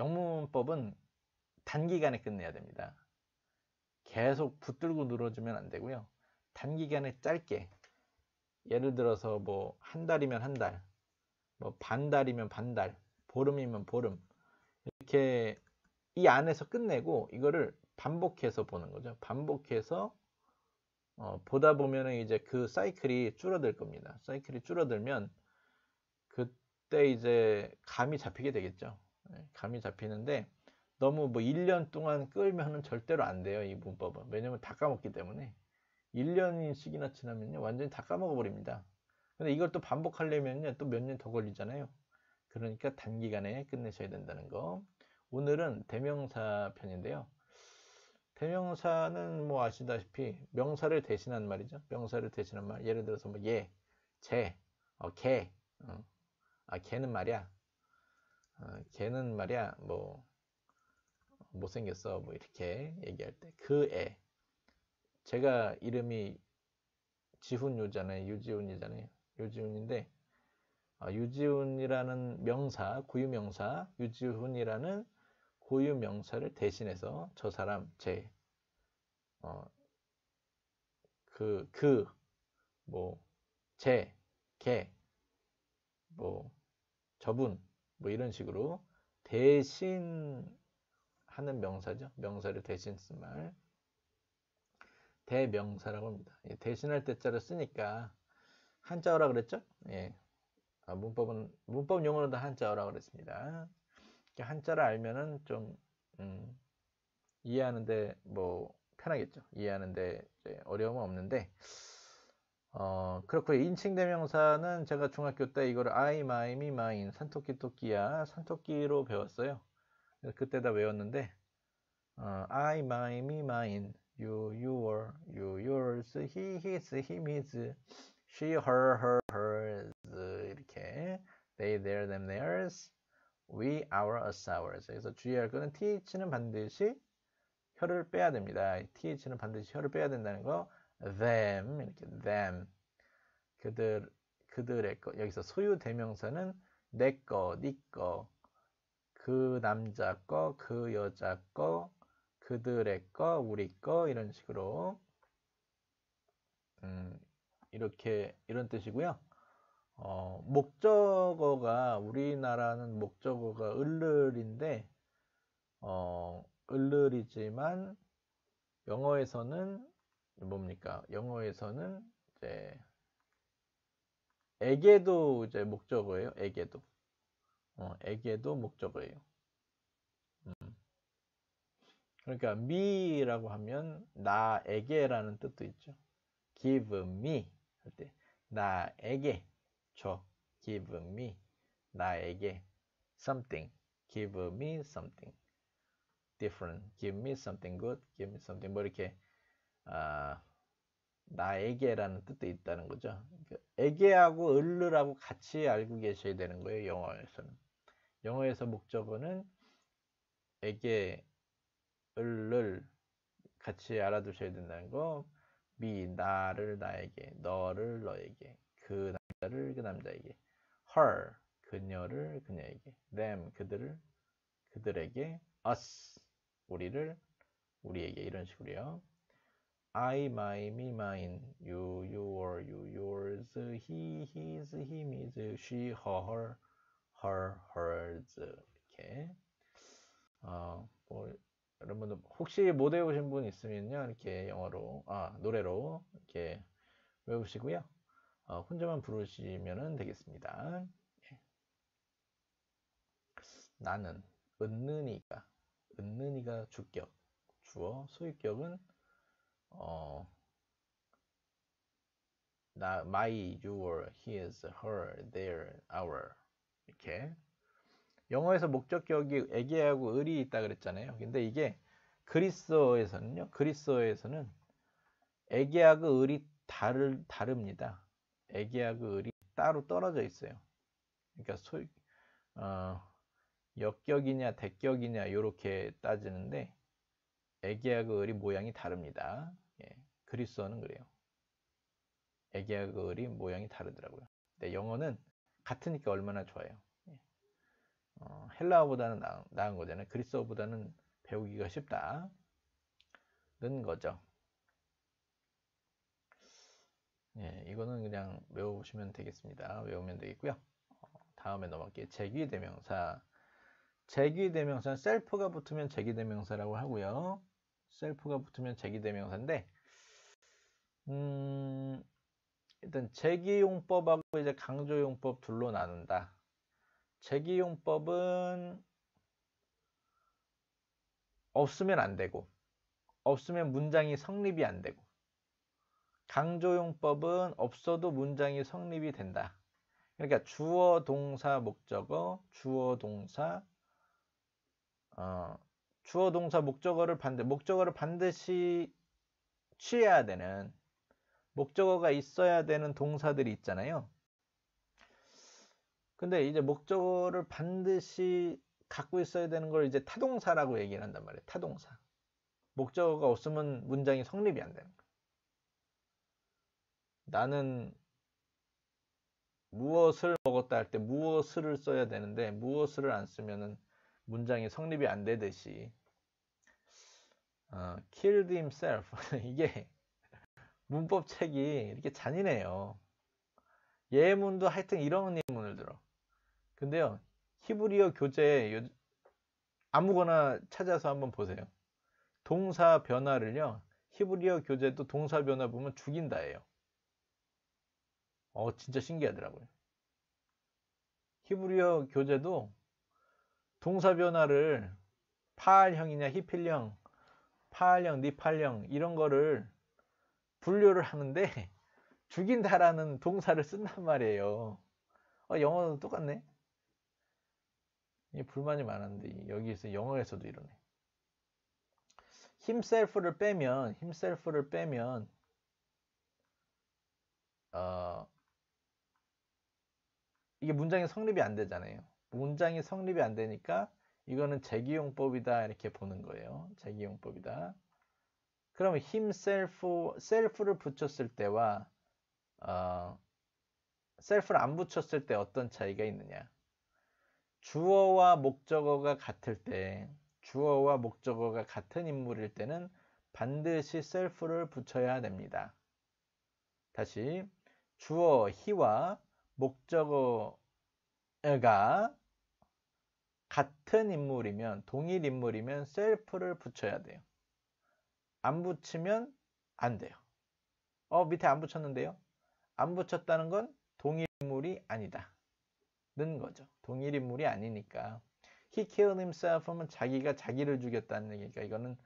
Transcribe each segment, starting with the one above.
영문법은 단기간에 끝내야 됩니다. 계속 붙들고 늘어주면 안 되고요. 단기간에 짧게 예를 들어서 뭐 한 달이면 한 달, 뭐 반달이면 반달, 보름이면 보름 이렇게 이 안에서 끝내고 이거를 반복해서 보는 거죠. 반복해서 어, 보다 보면은 이제 그 사이클이 줄어들 겁니다. 사이클이 줄어들면 그때 이제 감이 잡히게 되겠죠. 네, 감이 잡히는데 너무 뭐 1년 동안 끌면은 절대로 안 돼요. 이 문법은. 왜냐면 다 까먹기 때문에. 1년씩이나 지나면 완전히 다 까먹어 버립니다. 근데 이걸 또반복하려면또 몇 년 더 걸리잖아요. 그러니까 단기간에 끝내셔야 된다는 거. 오늘은 대명사 편인데요. 대명사는 뭐 아시다시피 명사를 대신한 말이죠. 명사를 대신한 말. 예를 들어서 뭐 얘, 예, 쟤, 어, 걔. 어. 아, 는 말이야. 어, 걔는 말이야 뭐 못생겼어 뭐 이렇게 얘기할 때 그애 제가 이름이 지훈 요자네 유지훈 이잖아요 유지훈인데 어, 유지훈이라는 명사 고유명사 유지훈이라는 고유명사를 대신해서 저 사람 제 어, 그, 그, 뭐, 제, 개, 뭐, 저분, 뭐 이런 식으로 대신 하는 명사죠. 명사를 대신 쓴 말. 대명사라고 합니다. 예, 대신할 때자를 쓰니까 한자어라 그랬죠? 예. 아, 문법은 문법 용어로도 한자어라 그랬습니다. 그러니까 한자를 알면은 좀 음, 이해하는데 뭐 편하겠죠. 이해하는데 어려움은 없는데 어, 그렇고요. 인칭 대명사는 제가 중학교 때 이걸 I, my, me, mine, 산토끼, 토끼야, 산토끼로 배웠어요. 그때 다 외웠는데 어, I, my, me, mine, you, your, you, yours, he, his, him, his, she, her, her, hers 이렇게 they, their, them, theirs, we, our, us, ours 그래서 주의할 거는 th는 반드시 혀를 빼야 됩니다. th는 반드시 혀를 빼야 된다는 거 them 이렇게 them 그들 그들의 것 여기서 소유 대명사는 내 거, 니거 네 그 남자 거, 그 여자 거, 그들의 거, 우리 거 이런 식으로 음, 이렇게 이런 뜻이고요. 어, 목적어가 우리나라는 목적어가 을를인데 어, 을를이지만 영어에서는 뭡니까 영어에서는 이제 에게도 이제 목적어예요. 에게도 어, 에게도 목적어예요. 음. 그러니까 me라고 하면 나에게라는 뜻도 있죠. give me 할때 나에게 줘 give me 나에게 something give me something different give me something good give me something 뭐 이렇게 아, 나에게라는 뜻도 있다는 거죠. 그러니까 에게하고 을르라고 같이 알고 계셔야 되는 거예요. 영어에서는. 영어에서 목적어는 에게, 을를 같이 알아두셔야 된다는 거. 미, 나를 나에게, 너를 너에게, 그 남자를 그 남자에게, her, 그녀를 그녀에게, them, 그들을 그들에게, us, 우리를 우리에게 이런 식으로요. I, my, me, mine, you, your, you, yours, he, his, him, is, she, her, her, hers 이렇게 어, 뭐, 여러분들 혹시 못 외우신 분 있으면요 이렇게 영어로 아 노래로 이렇게 외우시고요 어, 혼자만 부르시면 되겠습니다 예. 나는 은는이가 은는이가 주격 주어 소유격은 어, 나, my, your, his, her, their, our 이렇게 영어에서 목적격이 애기하고 을이 있다 그랬잖아요. 근데 이게 그리스어에서는요. 그리스어에서는 애기하고 을이 다를, 다릅니다. 애기하고 을이 따로 떨어져 있어요. 그러니까 소, 어, 역격이냐 대격이냐 요렇게 따지는데 애기하그 을이 모양이 다릅니다. 예, 그리스어는 그래요. 애기하그 을이 모양이 다르더라고요. 근데 영어는 같으니까 얼마나 좋아요. 예. 어, 헬라어보다는 나, 나은 거잖아요. 그리스어보다는 배우기가 쉽다는 거죠. 예, 이거는 그냥 외워보시면 되겠습니다. 외우면 되겠고요. 어, 다음에 넘어갈게요. 제기 대명사. 제기 대명사는 셀프가 붙으면 제기 대명사라고 하고요. 셀프가 붙으면 재기대명사인데 음, 일단 재기용법하고 이제 강조용법 둘로 나눈다. 재기용법은 없으면 안 되고 없으면 문장이 성립이 안 되고 강조용법은 없어도 문장이 성립이 된다. 그러니까 주어 동사 목적어 주어 동사 어, 주어 동사 목적어를 반드 목적어를 반드시 취해야 되는 목적어가 있어야 되는 동사들이 있잖아요. 근데 이제 목적어를 반드시 갖고 있어야 되는 걸 이제 타동사라고 얘기를 한단 말이에요. 타동사. 목적어가 없으면 문장이 성립이 안 되는 거예요. 나는 무엇을 먹었다 할 때 무엇을 써야 되는데 무엇을 안 쓰면은 문장이 성립이 안 되듯이 어, killed himself 이게 문법 책이 이렇게 잔인해요. 예문도 하여튼 이런 예문을 들어. 근데요 히브리어 교재 아무거나 찾아서 한번 보세요. 동사 변화를요 히브리어 교재도 동사 변화 보면 죽인다해요어 진짜 신기하더라고요. 히브리어 교재도 동사 변화를 파알형이냐 히필형, 파알형, 니팔형 이런 거를 분류를 하는데 죽인다라는 동사를 쓴단 말이에요. 어, 영어는 똑같네. 이게 불만이 많았는데 여기서 에 영어에서도 이러네. himself를 빼면 himself를 빼면 어, 이게 문장이 성립이 안 되잖아요. 문장이 성립이 안 되니까 이거는 재기용법이다 이렇게 보는 거예요. 재기용법이다. 그럼 himself, self를 붙였을 때와 어, self를 안 붙였을 때 어떤 차이가 있느냐? 주어와 목적어가 같을 때, 주어와 목적어가 같은 인물일 때는 반드시 self를 붙여야 됩니다. 다시 주어 he와 목적어가 같은 인물이면 동일 인물이면 셀프를 붙여야 돼요. 안 붙이면 안 돼요. 어 밑에 안 붙였는데요. 안 붙였다는 건 동일 인물이 아니다. 는 거죠. 동일 인물이 아니니까. He killed himself 하면 자기가 자기를 죽였다는 얘기니까 이거는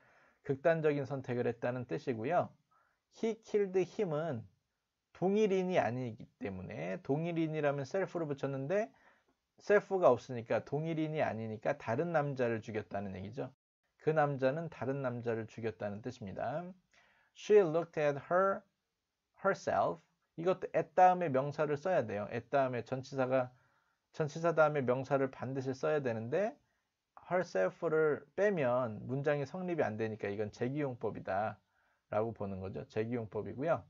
극단적인 선택을 했다는 뜻이고요. He killed him은 동일인이 아니기 때문에 동일인이라면 셀프를 붙였는데 셀프가 없으니까 동일인이 아니니까 다른 남자를 죽였다는 얘기죠. 그 남자는 다른 남자를 죽였다는 뜻입니다. She looked at her herself. 이것도 at 다음에 명사를 써야 돼요. at 다음에 전치사가 전치사 다음에 명사를 반드시 써야 되는데 herself를 빼면 문장이 성립이 안 되니까 이건 재기용법이다 라고 보는 거죠. 재기용법이고요.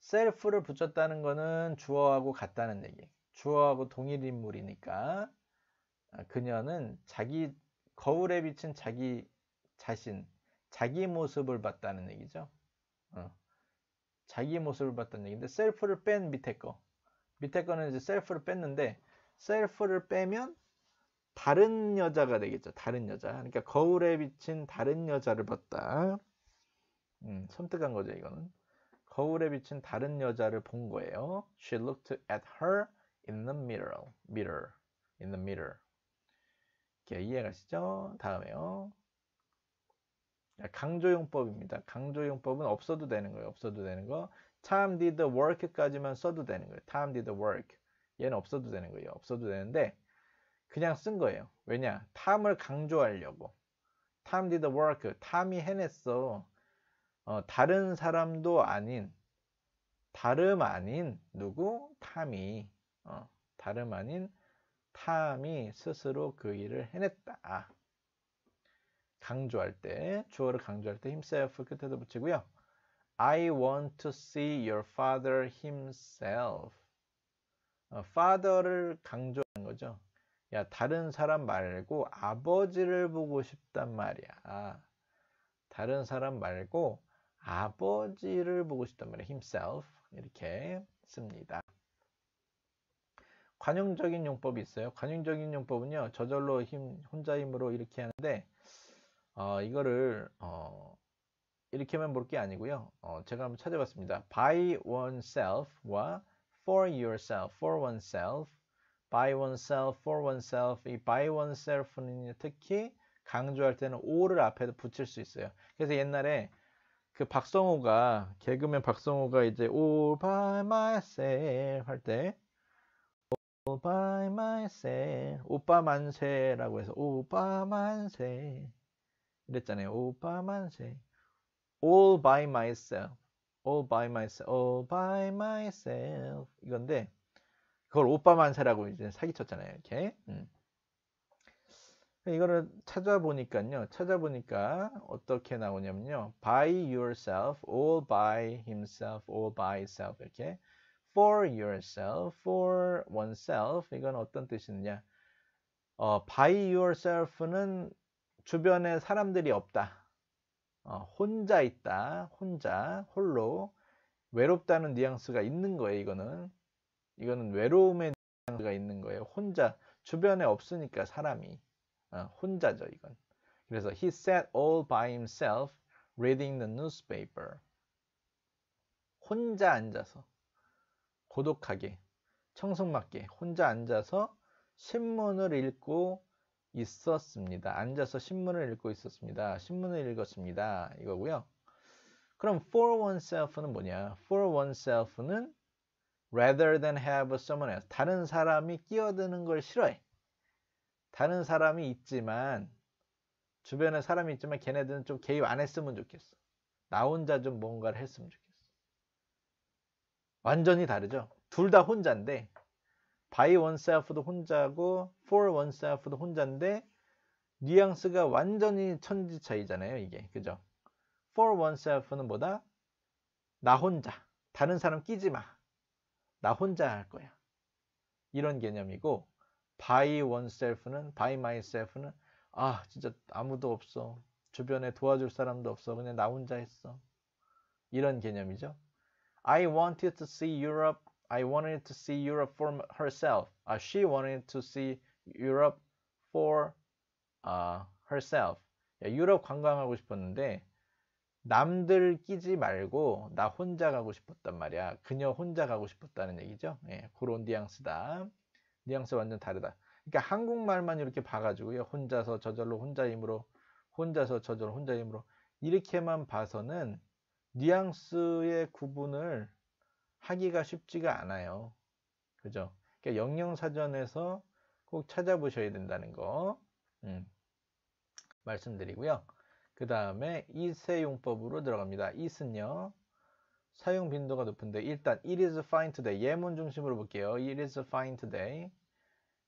self를 붙였다는 거는 주어하고 같다는 얘기. 주어하고 동일 인물이니까 아, 그녀는 자기 거울에 비친 자기 자신, 자기 모습을 봤다는 얘기죠. 어. 자기 모습을 봤다는 얘기인데 셀프를 뺀 밑에 거. 밑에 거는 이제 셀프를 뺐는데 셀프를 빼면 다른 여자가 되겠죠. 다른 여자. 그러니까 거울에 비친 다른 여자를 봤다. 음, 섬뜩한 거죠, 이거는. 거울에 비친 다른 여자를 본 거예요. She looked at her in the mirror, mirror, in the mirror. 이렇게 이해가시죠? 다음에요. 강조용법입니다. 강조용법은 없어도 되는 거예요. 없어도 되는 거. time did the work까지만 써도 되는 거예요. time did the work. 얘는 없어도 되는 거예요. 없어도 되는데 그냥 쓴 거예요. 왜냐? time을 강조하려고. time did the work. time이 해냈어. 어, 다른 사람도 아닌 다름 아닌 누구? time이 어, 다름 아닌 탐이 스스로 그 일을 해냈다. 강조할 때, 주어를 강조할 때 himself 끝에도 붙이고요. I want to see your father himself. 어, father를 강조하는 거죠. 야, 다른 사람 말고 아버지를 보고 싶단 말이야. 다른 사람 말고 아버지를 보고 싶단 말이야. himself. 이렇게 씁니다. 관용적인 용법이 있어요. 관용적인 용법은요. 저절로 힘, 혼자 힘으로 이렇게 하는데 어, 이거를 어, 이렇게만 볼 게 아니고요. 어, 제가 한번 찾아봤습니다. by oneself와 for yourself, for oneself, by oneself, for oneself. 이 by oneself는 특히 강조할 때는 오를 앞에도 붙일 수 있어요. 그래서 옛날에 그 박성호가 개그맨 박성호가 이제 all by myself 할때 All by myself 오빠 만세라고 해서 오빠 만세 이랬잖아요 오빠 만세 All by myself All by myself All by myself 이건데 그걸 오빠 만세라고 이제 사기쳤잖아요 이렇게 음. 이거를 찾아보니까요. 찾아보니까 어떻게 나오냐면요. by yourself, all by himself, all by self 이렇게 for yourself, for oneself 이건 어떤 뜻이냐? 어, by yourself는 주변에 사람들이 없다. 어, 혼자 있다. 혼자, 홀로 외롭다는 뉘앙스가 있는 거예요. 이거는 이거는 외로움의 뉘앙스가 있는 거예요. 혼자 주변에 없으니까 사람이 어, 혼자죠. 이건 그래서 he sat all by himself reading the newspaper. 혼자 앉아서 고독하게 청승맞게 혼자 앉아서 신문을 읽고 있었습니다. 앉아서 신문을 읽고 있었습니다. 신문을 읽었습니다. 이거고요. 그럼 for oneself는 뭐냐? for oneself는 rather than have someone else. 다른 사람이 끼어드는 걸 싫어해. 다른 사람이 있지만 주변에 사람이 있지만 걔네들은 좀 개입 안 했으면 좋겠어. 나 혼자 좀 뭔가를 했으면 좋겠어. 완전히 다르죠. 둘 다 혼자인데 by oneself도 혼자고 for oneself도 혼자인데 뉘앙스가 완전히 천지 차이잖아요. 이게 그죠? for oneself는 뭐다? 나 혼자 다른 사람 끼지 마. 나 혼자 할 거야. 이런 개념이고 by oneself는 by myself는 아 진짜 아무도 없어. 주변에 도와줄 사람도 없어. 그냥 나 혼자 했어. 이런 개념이죠. I wanted to see Europe. I wanted to see Europe for herself. Uh, she wanted to see Europe for uh, herself. 유럽 관광하고 싶었는데 남들 끼지 말고 나 혼자 가고 싶었단 말이야. 그녀 혼자 가고 싶었다는 얘기죠. 예, 그런 뉘앙스다. 뉘앙스 완전 다르다. 그러니까 한국말만 이렇게 봐가지고요. 혼자서 저절로 혼자 힘으로 혼자서 저절로 혼자 힘으로 이렇게만 봐서는 뉘앙스의 구분을 하기가 쉽지가 않아요. 그죠? 그러니까 영영사전에서 꼭 찾아보셔야 된다는 거 음, 말씀드리고요. 그 다음에 이세용법으로 들어갑니다. 이는요 사용 빈도가 높은데 일단 it is fine today 예문 중심으로 볼게요. it is fine today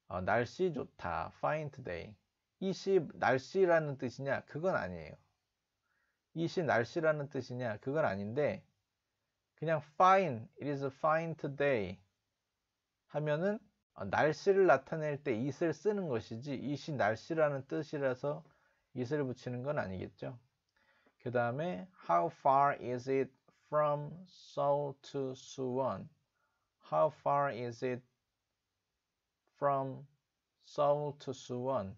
어, 날씨 좋다 fine today 이 날씨라는 뜻이냐 그건 아니에요. 이시 날씨라는 뜻이냐? 그건 아닌데 그냥 fine, it is fine today 하면은 날씨를 나타낼 때 it을 쓰는 것이지 이 시 날씨라는 뜻이라서 it을 붙이는 건 아니겠죠. 그 다음에 how far is it from Seoul to Suwon? How far is it from Seoul to Suwon?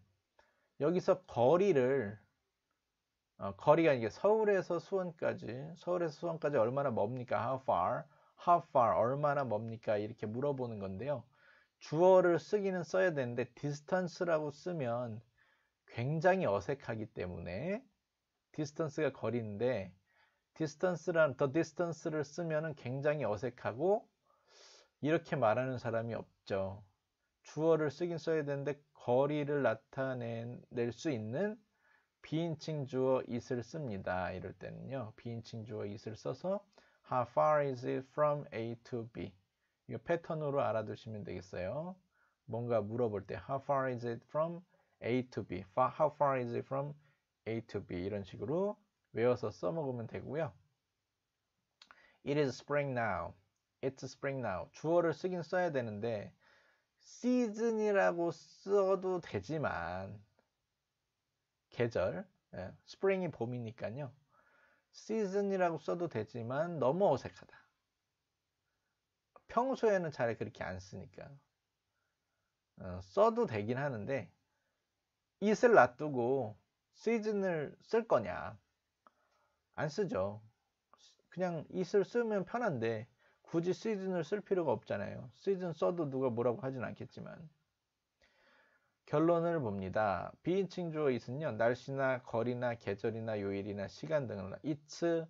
여기서 거리를 어, 거리가 이게 서울에서 수원까지 서울에서 수원까지 얼마나 멉니까? How far? How far? 얼마나 멉니까? 이렇게 물어보는 건데요. 주어를 쓰기는 써야 되는데 distance라고 쓰면 굉장히 어색하기 때문에 distance가 거리인데 distance란 the distance를 쓰면 굉장히 어색하고 이렇게 말하는 사람이 없죠. 주어를 쓰긴 써야 되는데 거리를 나타낼 수 있는 비인칭 주어 it을 씁니다. 이럴 때는요. 비인칭 주어 it을 써서 how far is it from A to B 이 패턴으로 알아두시면 되겠어요. 뭔가 물어볼 때 how far is it from A to B how far is it from A to B 이런 식으로 외워서 써먹으면 되고요. It is spring now. It's spring now. 주어를 쓰긴 써야 되는데 시즌이라고 써도 되지만 계절, 예, s p r 이 봄이니까요. 시즌이라고 써도 되지만 너무 어색하다. 평소에는 잘 그렇게 안 쓰니까 어, 써도 되긴 하는데 이슬 놔두고 시즌을쓸 거냐 안 쓰죠. 그냥 이슬 쓰면 편한데 굳이 시즌을 쓸 필요가 없잖아요. 시즌 써도 누가 뭐라고 하진 않겠지만 결론을 봅니다. 비인칭 주어 it은요. 날씨나 거리나 계절이나 요일이나 시간 등을 it's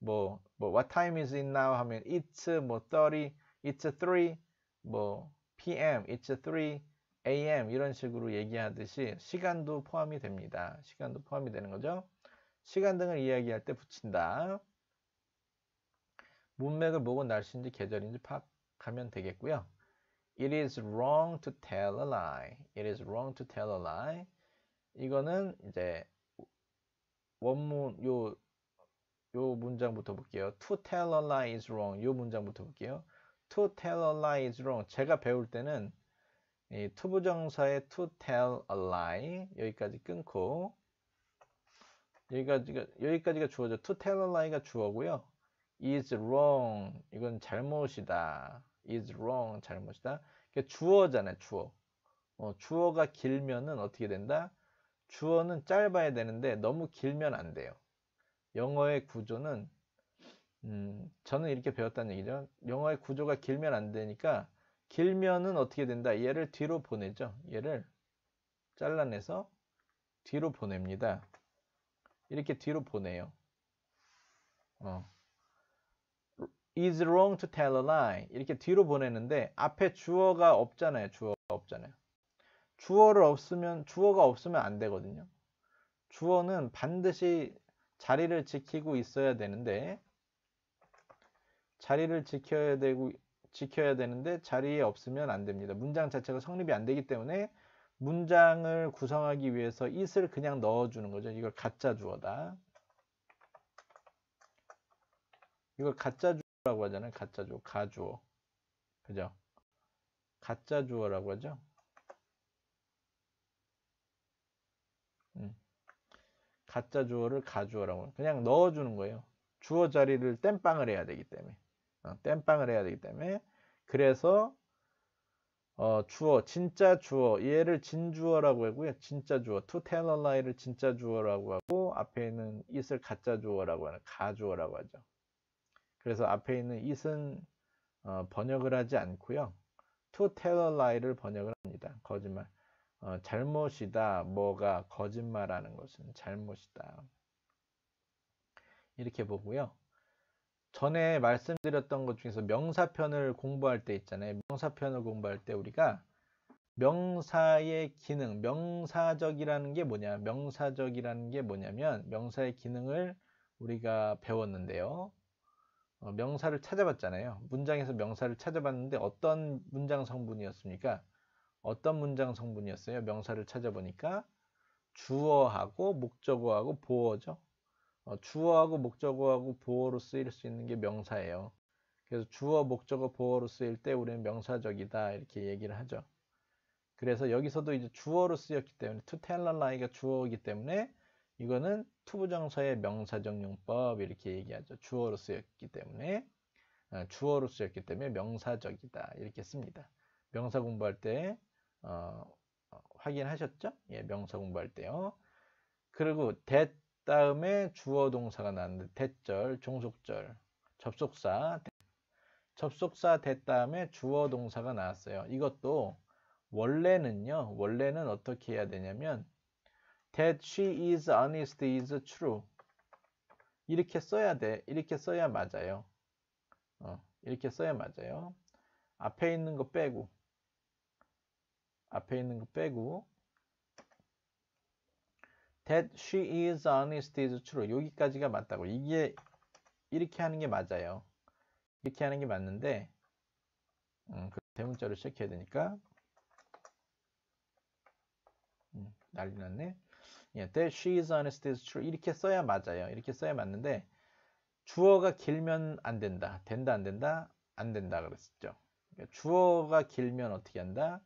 뭐, 뭐 what time is it now 하면 it's 뭐 30, it's 3, 뭐 pm, it's 3 am 이런 식으로 얘기하듯이 시간도 포함이 됩니다. 시간도 포함이 되는 거죠. 시간 등을 이야기할 때 붙인다. 문맥을 보고 날씨인지 계절인지 파악하면 되겠고요. It is wrong to tell a lie. It is wrong to tell a lie. 이거는 이제 원문 요 요 문장부터 볼게요. To tell a lie is wrong. 요 문장부터 볼게요. To tell a lie is wrong. 제가 배울 때는 이 투부정사의 to tell a lie 여기까지 끊고 여기까지가 여기까지가 주어져. To tell a lie가 주어고요. is wrong 이건 잘못이다. is wrong 잘못이다. 그러니까 주어잖아요. 주어. 어, 주어가 길면은 어떻게 된다? 주어는 짧아야 되는데 너무 길면 안 돼요. 영어의 구조는 음, 저는 이렇게 배웠다는 얘기죠. 영어의 구조가 길면 안 되니까 길면은 어떻게 된다? 얘를 뒤로 보내죠. 얘를 잘라내서 뒤로 보냅니다. 이렇게 뒤로 보내요. 어. is wrong to tell a lie 이렇게 뒤로 보내는데 앞에 주어가 없잖아요. 주어가 없잖아요. 주어를 없으면 주어가 없으면 안 되거든요. 주어는 반드시 자리를 지키고 있어야 되는데 자리를 지켜야 되고 지켜야 되는데 자리에 없으면 안 됩니다. 문장 자체가 성립이 안 되기 때문에 문장을 구성하기 위해서 it을 그냥 넣어주는 거죠. 이걸 가짜 주어다. 이걸 가짜 주어 주어라고 하잖아요. 가짜 주어, 가주어. 그죠? 가짜 주어라고 하죠. 음. 가짜 주어를 가주어라고 그냥 넣어주는 거예요. 주어 자리를 땜빵을 해야 되기 때문에 어, 땜빵을 해야 되기 때문에 그래서 어, 주어 진짜 주어 얘를 진주어라고 하고요. 진짜 주어 to tell a lie를 진짜 주어라고 하고 앞에 있는 it을 가짜 주어라고 하는 가주어라고 하죠. 그래서 앞에 있는 it은 어, 번역을 하지 않고요. to tell a lie를 번역을 합니다. 거짓말. 어, 잘못이다. 뭐가 거짓말하는 것은 잘못이다. 이렇게 보고요. 전에 말씀드렸던 것 중에서 명사편을 공부할 때 있잖아요. 명사편을 공부할 때 우리가 명사의 기능, 명사적이라는 게 뭐냐? 명사적이라는 게 뭐냐면 명사의 기능을 우리가 배웠는데요. 어, 명사를 찾아봤잖아요. 문장에서 명사를 찾아봤는데 어떤 문장 성분이었습니까? 어떤 문장 성분이었어요? 명사를 찾아보니까 주어하고 목적어하고 보어죠. 어, 주어하고 목적어하고 보어로 쓰일 수 있는 게 명사예요. 그래서 주어, 목적어, 보어로 쓰일 때 우리는 명사적이다 이렇게 얘기를 하죠. 그래서 여기서도 이제 주어로 쓰였기 때문에 투텔러라이가 주어이기 때문에 이거는 투부정서의 명사적용법 이렇게 얘기하죠. 주어로 쓰였기 때문에 어, 주어로 쓰였기 때문에 명사적이다 이렇게 씁니다. 명사 공부할 때 어, 어 확인하셨죠? 예, 명사 공부할 때요. 그리고 대 다음에 주어 동사가 나왔는데 대절, 종속절, 접속사 대, 접속사 대 다음에 주어 동사가 나왔어요. 이것도 원래는요. 원래는 어떻게 해야 되냐면 That she is honest is true. 이렇게 써야 돼. 이렇게 써야 맞아요. 어, 이렇게 써야 맞아요. 앞에 있는 거 빼고 앞에 있는 거 빼고 That she is honest is true. 여기까지가 맞다고. 이게 이렇게 하는 게 맞아요. 이렇게 하는 게 맞는데 음, 그 대문자로 시작해야 되니까 음, 난리 났네. 예, that she is honest is true 이렇게 써야 맞아요. 이렇게 써야 맞는데 주어가 길면 안 된다. 된다 안 된다 안 된다 그랬었죠. 그러니까 주어가 길면 어떻게 한다?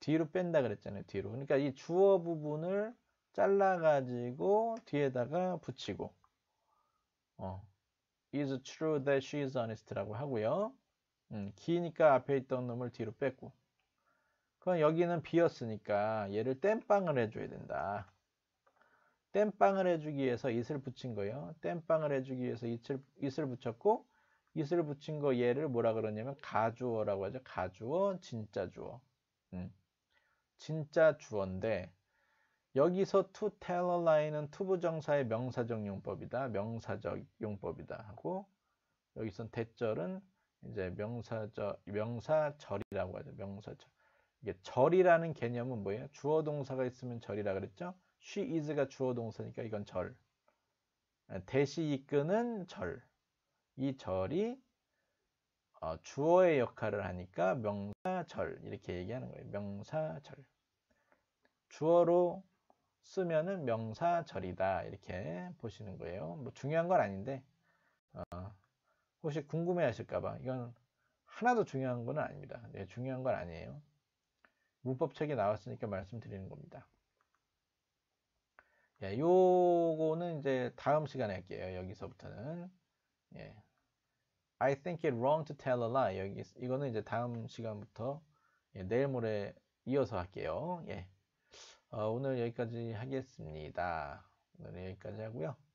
뒤로 뺀다 그랬잖아요. 뒤로. 그러니까 이 주어 부분을 잘라가지고 뒤에다가 붙이고 어, is true that she is honest라고 하고요. 음, 기니까 앞에 있던 놈을 뒤로 뺐고 그럼 여기는 비었으니까 얘를 땜빵을 해줘야 된다. 땜빵을 해주기 위해서 이슬 붙인 거예요. 땜빵을 해주기 위해서 이슬, 이슬 붙였고 이슬 붙인 거 얘를 뭐라 그러냐면 가주어라고 하죠. 가주어, 진짜 주어. 음. 진짜 주어인데 여기서 to tell a lie는 투부정사의 명사적 용법이다. 명사적 용법이다 하고 여기선 대절은 이제 명사적 명사절이라고 하죠. 명사절. 이게 절이라는 개념은 뭐예요? 주어 동사가 있으면 절이라 그랬죠? she is가 주어 동사니까 이건 절. 네, 대시 이끄는 절. 이 절이 어, 주어의 역할을 하니까 명사절 이렇게 얘기하는 거예요. 명사절. 주어로 쓰면은 명사절이다 이렇게 보시는 거예요. 뭐 중요한 건 아닌데 어, 혹시 궁금해하실까봐 이건 하나도 중요한 건 아닙니다. 네, 중요한 건 아니에요. 문법책에 나왔으니까 말씀드리는 겁니다. 예, 요거는 이제 다음 시간에 할게요. 여기서부터는. 예. I think it wrong to tell a lie. 여기 이거는 이제 다음 시간부터 예, 내일 모레 이어서 할게요. 예. 어, 오늘 여기까지 하겠습니다. 오늘 여기까지 하고요.